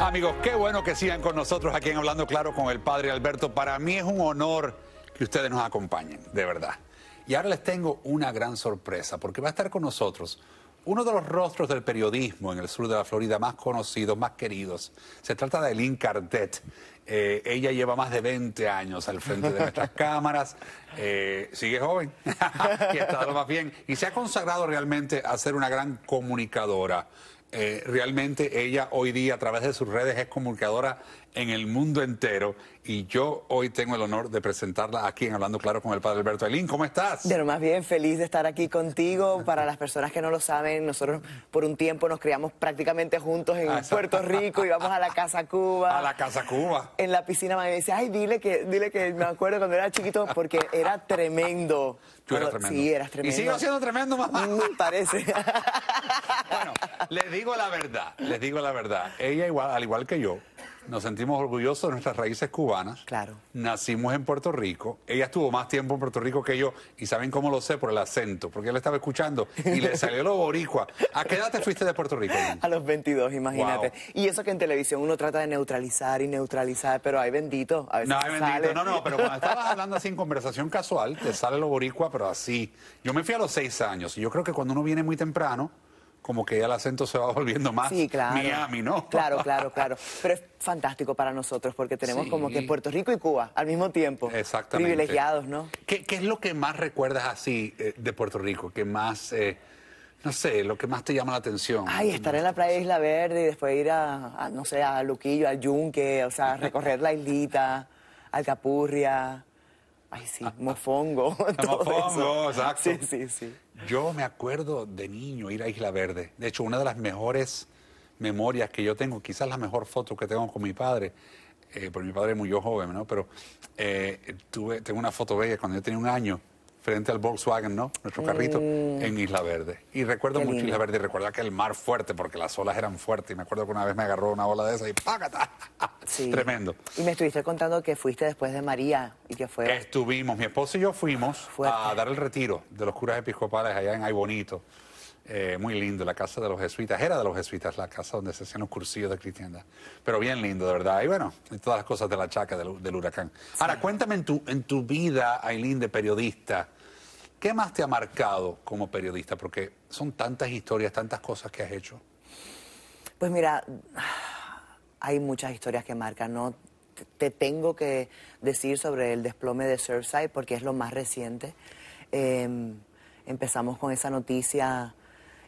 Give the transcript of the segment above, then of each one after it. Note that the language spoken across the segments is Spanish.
Amigos, qué bueno que sigan con nosotros aquí en Hablando Claro con el Padre Alberto. Para mí es un honor que ustedes nos acompañen, de verdad. Y ahora les tengo una gran sorpresa, porque va a estar con nosotros uno de los rostros del periodismo en el sur de la Florida más conocidos, más queridos. Se trata de Lynn Cartet. Eh, ella lleva más de 20 años al frente de nuestras cámaras. Eh, sigue joven y está más bien. Y se ha consagrado realmente a ser una gran comunicadora. Eh, realmente ella hoy día a través de sus redes es comunicadora en el mundo entero. Y yo hoy tengo el honor de presentarla aquí en Hablando Claro con el padre Alberto Elín. ¿Cómo estás? De más bien, feliz de estar aquí contigo. Para las personas que no lo saben, nosotros por un tiempo nos criamos prácticamente juntos en Puerto Rico, vamos a la Casa Cuba. A la Casa Cuba. En la piscina me dice, ay, dile que, dile que me acuerdo cuando era chiquito porque era tremendo. Tú eras tremendo. Sí, eras tremendo. Y sigo siendo tremendo, mamá. Me mm, parece. bueno, les digo la verdad, les digo la verdad. Ella igual, al igual que yo, nos sentimos orgullosos de nuestras raíces cubanas. Claro. Nacimos en Puerto Rico. Ella estuvo más tiempo en Puerto Rico que yo. Y saben cómo lo sé por el acento, porque él estaba escuchando y le salió lo boricua. ¿A qué edad te fuiste de Puerto Rico? A los 22, imagínate. Y eso que en televisión uno trata de neutralizar y neutralizar, pero hay bendito. A no, hay bendito. No, no, pero cuando estabas hablando así en conversación casual, te sale lo boricua, pero así. Yo me fui a los seis años. Y yo creo que cuando uno viene muy temprano, como que ya el acento se va volviendo más claro. Miami, ¿no? Claro, claro, claro. Pero es fantástico para nosotros porque tenemos como que Puerto Rico y Cuba al mismo tiempo. Exactamente. Privilegiados, ¿no? ¿Qué, es lo que más recuerdas así eh, de Puerto Rico? ¿Qué más... Eh, no sé, lo que más te llama la atención. Ay, estar en la playa de Isla Verde y después ir a, a no sé, a Luquillo, al Yunque, o sea, recorrer la islita, Alcapurria. Ay, sí, ah, mofongo. Ah, mofongo, exacto. Sí, sí, sí. Yo me acuerdo de niño ir a Isla Verde. De hecho, una de las mejores memorias que yo tengo, quizás la mejor foto que tengo con mi padre, eh, porque mi padre es muy joven, ¿no? Pero eh, tuve, tengo una foto bella cuando yo tenía un año frente al Volkswagen, ¿no? Nuestro mm. carrito en Isla Verde. Y recuerdo mucho Isla Verde y recuerdo el mar fuerte porque las olas eran fuertes. Y me acuerdo que una vez me agarró una ola de esa y ¡págata! Tremendo. Y me estuviste contando que fuiste después de María y que fue... Estuvimos, mi esposo y yo fuimos a dar el retiro de los curas episcopales allá en Ay Bonito. Eh, muy lindo, la casa de los jesuitas. Era de los jesuitas la casa donde se hacían los cursillos de cristiandad. Pero bien lindo, de verdad. Y bueno, y todas las cosas de la chaca, del, huracán. Ahora, cuéntame en tu, en tu vida, Aileen, de periodista, ¿Qué más te ha marcado como periodista? Porque son tantas historias, tantas cosas que has hecho. Pues mira, hay muchas historias que marcan, ¿no? Te tengo que decir sobre el desplome de Surfside porque es lo más reciente. Em, empezamos con esa noticia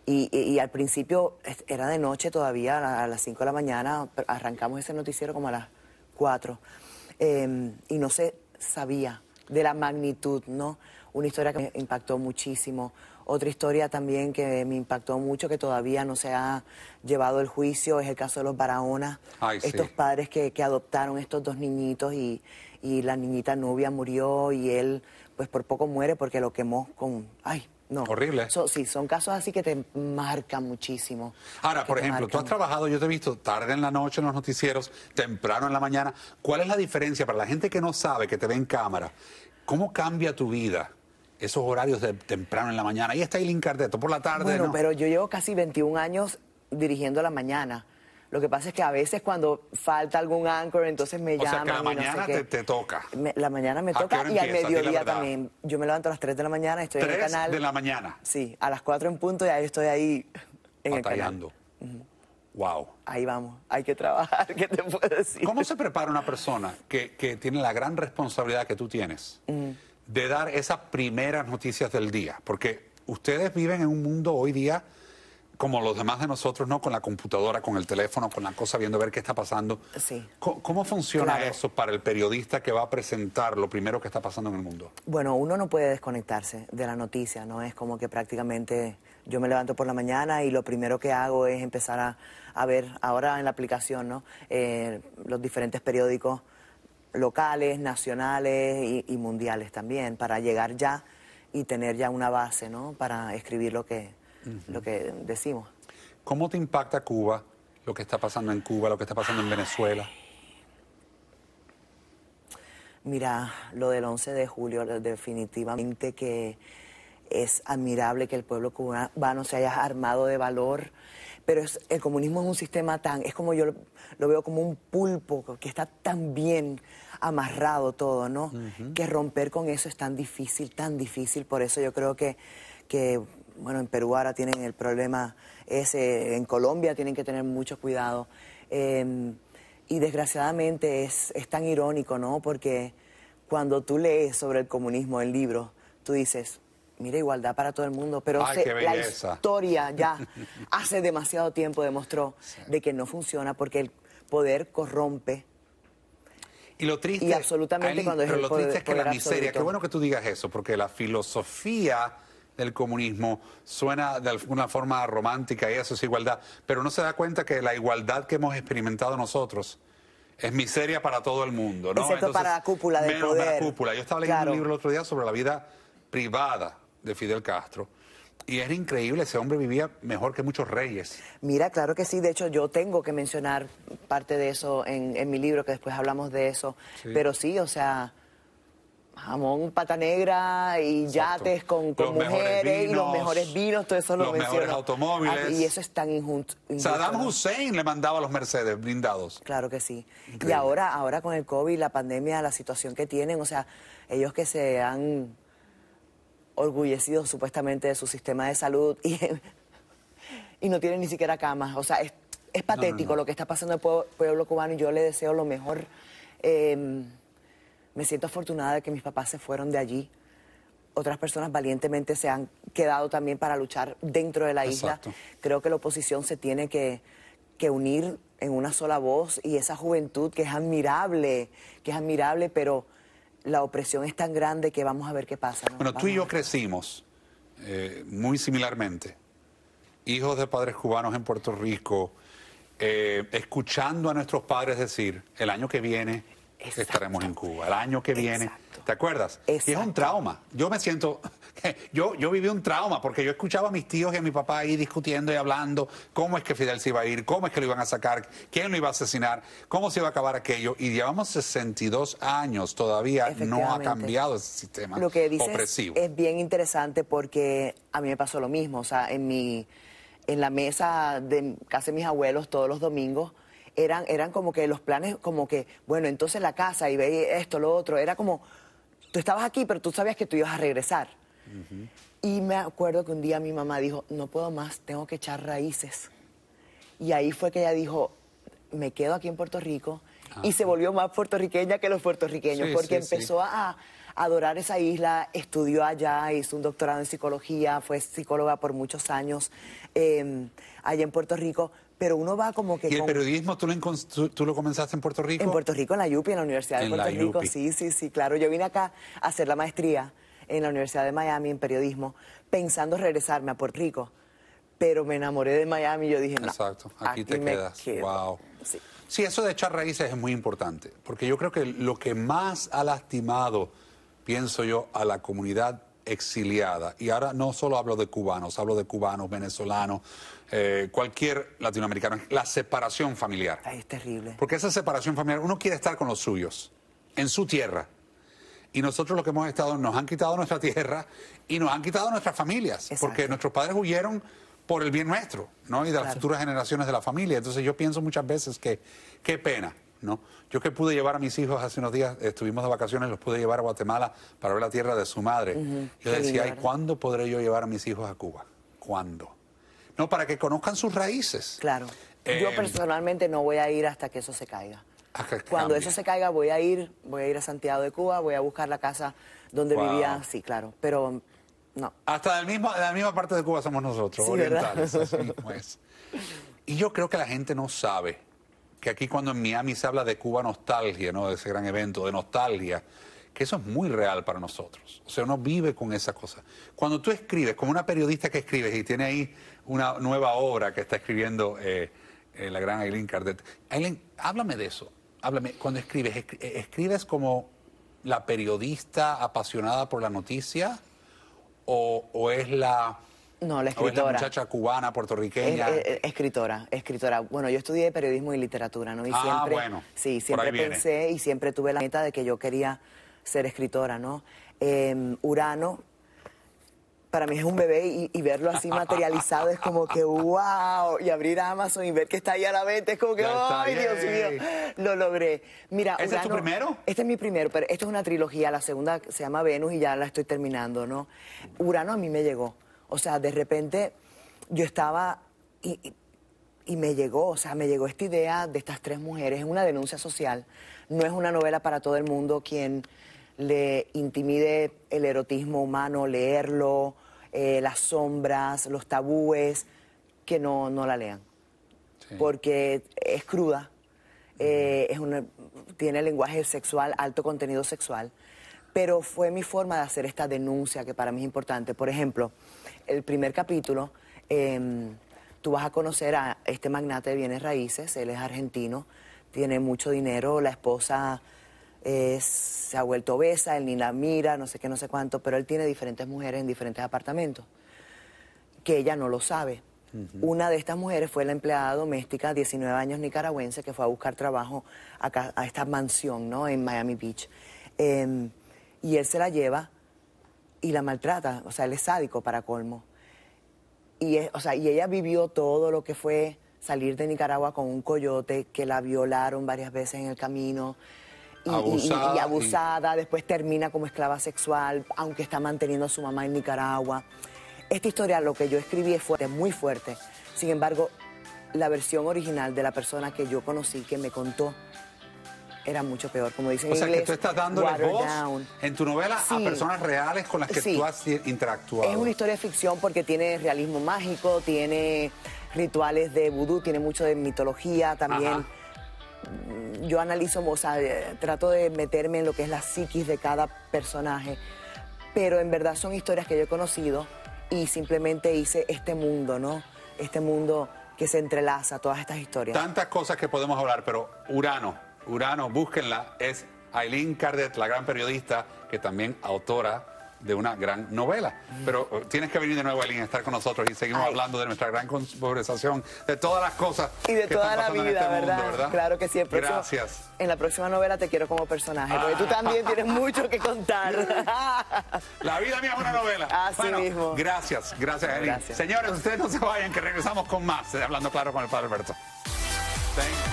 y, al principio era de noche todavía, a las 5 de la mañana, arrancamos ese noticiero como a las 4 em, y no se sabía de la magnitud, ¿no? una historia que me impactó muchísimo. Otra historia también que me impactó mucho, que todavía no se ha llevado el juicio, es el caso de los Barahona. Estos padres que, adoptaron estos dos niñitos y, la niñita novia murió y él, pues por poco muere porque lo quemó con. ¡Ay! No. Horrible. sí, son casos así que te marcan muchísimo. Ahora, por ejemplo, tú has trabajado, yo te he visto tarde en la noche en los noticieros, temprano en la mañana. ¿Cuál es la diferencia para la gente que no sabe, que te ve en cámara? ¿Cómo cambia tu vida esos horarios de temprano en la mañana. ...¿y está Eileen Cardeto, por la tarde. Bueno, pero yo llevo casi 21 años dirigiendo la mañana. Lo que pasa es que a veces cuando falta algún anchor, entonces me llama. llaman. sea, la mañana te, toca. la mañana me toca y al mediodía también. Yo me levanto a las 3 de la mañana, estoy en el canal. de la mañana? Sí, a las 4 en punto y ahí estoy ahí en Wow. Ahí vamos, hay que trabajar, ¿qué te puedo decir? ¿Cómo se prepara una persona que, tiene la gran responsabilidad que tú tienes? Mm de dar esas primeras noticias del día, porque ustedes viven en un mundo hoy día como los demás de nosotros, ¿no? Con la computadora, con el teléfono, con la cosa, viendo a ver qué está pasando. Sí. ¿Cómo, funciona eso para el periodista que va a presentar lo primero que está pasando en el mundo? Bueno, uno no puede desconectarse de la noticia, ¿no? Es como que prácticamente yo me levanto por la mañana y lo primero que hago es empezar a, ver ahora en la aplicación, ¿no? Eh, los diferentes periódicos locales, nacionales y, mundiales también, para llegar ya y tener ya una base, ¿no? Para escribir lo que, lo que decimos. ¿Cómo te impacta Cuba, lo que está pasando en Cuba, lo que está pasando en Venezuela? Mira, lo del 11 de julio, definitivamente que es admirable que el pueblo cubano se haya armado de valor pero el comunismo es un sistema tan, es como yo lo, veo como un pulpo que está tan bien amarrado todo, ¿no? Que romper con eso es tan difícil, tan difícil, por eso yo creo que, que bueno, en Perú ahora tienen el problema ese, en Colombia tienen que tener mucho cuidado. Em, y desgraciadamente es, es tan irónico, ¿no? Porque cuando tú lees sobre el comunismo el libro, tú dices, mira, igualdad para todo el mundo, pero la historia ya hace demasiado tiempo demostró de que no funciona porque el poder corrompe. Y lo triste, absolutamente cuando es pero lo triste es que la miseria, qué bueno que tú digas eso, porque la filosofía del comunismo suena de alguna forma romántica y eso es igualdad, pero no se da cuenta que la igualdad que hemos experimentado nosotros es miseria para todo el mundo, ¿no? Excepto para la cúpula del poder. Yo estaba leyendo un libro el otro día sobre la vida privada de Fidel Castro. Y era increíble, ese hombre vivía mejor que muchos reyes. Mira, claro que sí, de hecho yo tengo que mencionar parte de eso en, mi libro, que después hablamos de eso, pero sí, o sea, jamón pata negra y yates con, mujeres y los mejores vinos, todo eso lo Los mejores automóviles. Ah, y eso es tan injusto. Saddam Hussein le mandaba los Mercedes blindados. Claro que sí. Y ahora, ahora con el COVID, la pandemia, la situación que tienen, o sea, ellos que se han orgullecidos supuestamente de su sistema de salud y, y no tienen ni siquiera camas. O sea, es, es patético lo que está pasando al pueblo, pueblo, cubano y yo le deseo lo mejor. Em, me siento afortunada de que mis papás se fueron de allí. Otras personas valientemente se han quedado también para luchar dentro de la isla. Creo que la oposición se tiene que, que unir en una sola voz y esa juventud que es admirable, que es admirable, pero la opresión es tan grande que vamos a ver qué pasa. Bueno, tú y yo crecimos eh, muy similarmente, hijos de padres cubanos en Puerto Rico, eh, escuchando a nuestros padres decir, el año que viene estaremos en Cuba, el año que viene, ¿te acuerdas? Y es un trauma. Yo me siento Yo, yo viví un trauma porque yo escuchaba a mis tíos y a mi papá ahí discutiendo y hablando cómo es que Fidel se iba a ir, cómo es que lo iban a sacar, quién lo iba a asesinar, cómo se iba a acabar aquello. Y llevamos 62 años, todavía no ha cambiado ese sistema lo opresivo. Es bien interesante porque a mí me pasó lo mismo. O sea, en, mi, en la mesa de casi mis abuelos todos los domingos eran, eran como que los planes, como que, bueno, entonces la casa y esto, lo otro. Era como, tú estabas aquí, pero tú sabías que tú ibas a regresar. Y me acuerdo que un día mi mamá dijo, no puedo más, tengo que echar raíces. Y ahí fue que ella dijo, me quedo aquí en Puerto Rico. Ah, y se volvió más puertorriqueña que los puertorriqueños, porque empezó a adorar esa isla, estudió allá, hizo un doctorado en psicología, fue psicóloga por muchos años em, allá en Puerto Rico, pero uno va como que... ¿Y el periodismo tú lo, comenzaste en Puerto Rico? En Puerto Rico, en la Yupi, en la Universidad de Puerto Rico, sí, sí, sí, claro. Yo vine acá a hacer la maestría en la Universidad de Miami en periodismo, pensando regresarme a Puerto Rico. Pero me enamoré de Miami y yo dije, no, aquí, te Wow. Sí. eso de echar raíces es muy importante, porque yo creo que lo que más ha lastimado, pienso yo, a la comunidad exiliada, y ahora no solo hablo de cubanos, hablo de cubanos, venezolanos, eh, cualquier latinoamericano, la separación familiar. es terrible. Porque esa separación familiar, uno quiere estar con los suyos, en su tierra, y nosotros lo que hemos estado, nos han quitado nuestra tierra y nos han quitado nuestras familias, porque nuestros padres huyeron por el bien nuestro, ¿no? Y de las futuras generaciones de la familia. Entonces yo pienso muchas veces que qué pena, ¿no? Yo que pude llevar a mis hijos hace unos días, estuvimos de vacaciones, los pude llevar a Guatemala para ver la tierra de su madre. Yo decía, ¿y cuándo podré yo llevar a mis hijos a Cuba? ¿Cuándo? No, para que conozcan sus raíces. Claro. yo em, personalmente no voy a ir hasta que eso se caiga. Cuando eso se caiga, voy a ir, voy a ir a Santiago de Cuba, voy a buscar la casa donde vivía, sí, claro, pero no. Hasta del mismo, de la misma parte de Cuba somos nosotros, orientales, Y yo creo que la gente no sabe que aquí cuando en Miami se habla de Cuba nostalgia, ¿no? De ese gran evento, de nostalgia, que eso es muy real para nosotros. O sea, uno vive con esa cosa. Cuando tú escribes, como una periodista que escribes y tiene ahí una nueva obra que está escribiendo eh, eh, la gran Aileen Cardet. Aileen, háblame de eso háblame, cuando escribes, eh, ¿escribes como la periodista apasionada por la noticia? ¿O, es la... muchacha cubana, puertorriqueña. escritora, escritora. Bueno, yo estudié periodismo y literatura, ¿no? Y ah, siempre, bueno. Sí, siempre pensé y siempre tuve la meta de que yo quería ser escritora, ¿no? Em, Urano para mí es un bebé y, verlo así materializado es como que wow. Y abrir Amazon y ver que está ahí a la venta es como que, ay, Dios mío, lo logré. Mira, ¿Ese es tu primero? Este es mi primero, pero esto es una trilogía. La segunda se llama Venus y ya la estoy terminando, ¿no? Urano a mí me llegó. O sea, de repente yo estaba y, y me llegó, o sea, me llegó esta idea de estas tres mujeres. Es una denuncia social. No es una novela para todo el mundo quien le intimide el erotismo humano, leerlo, eh, las sombras, los tabúes, que no, la lean. Porque es cruda, eh, es tiene lenguaje sexual, alto contenido sexual. Pero fue mi forma de hacer esta denuncia que para mí es importante. Por ejemplo, el primer capítulo, em, tú vas a conocer a este magnate de bienes raíces, él es argentino, tiene mucho dinero, la esposa se ha vuelto obesa, él ni la mira, no sé qué, no sé cuánto, pero él tiene diferentes mujeres en diferentes apartamentos, que ella no lo sabe. Una de estas mujeres fue la empleada doméstica, 19 años nicaragüense, que fue a buscar trabajo a esta mansión, ¿no? En Miami Beach. Em, y él se la lleva y la maltrata, o sea, él es sádico para colmo. Y, o sea, y ella vivió todo lo que fue salir de Nicaragua con un coyote, que la violaron varias veces en el camino, y abusada, después termina como esclava sexual, aunque está manteniendo a su mamá en Nicaragua. Esta historia, lo que yo escribí es fuerte, muy fuerte. Sin embargo, la versión original de la persona que yo conocí, que me contó, era mucho peor, como dicen o sea, que tú estás dándole voz en tu novela a personas reales con las que tú has interactuado. Es una historia de ficción porque tiene realismo mágico, tiene rituales de vudú, tiene mucho de mitología también yo analizo, o sea, eh, trato de meterme en lo que es la psiquis de cada personaje, pero en verdad son historias que yo he conocido y simplemente hice este mundo, ¿no? Este mundo que se entrelaza todas estas historias. Tantas cosas que podemos hablar, pero Urano, Urano, búsquenla, es Aileen Cardet, la gran periodista, que también autora de una gran novela. Pero oh, tienes que venir de nuevo, Aileen, a estar con nosotros y seguimos hablando de nuestra gran conversación, de todas las cosas. Y de toda la vida, este ¿verdad? Claro que sí. Gracias. En la próxima novela te quiero como personaje, porque tú ah. también tienes mucho que contar. la vida mía es una novela. Así mismo. Gracias, gracias, Eli. Señores, ustedes no se vayan, que regresamos con más, hablando claro con el padre Alberto. Thank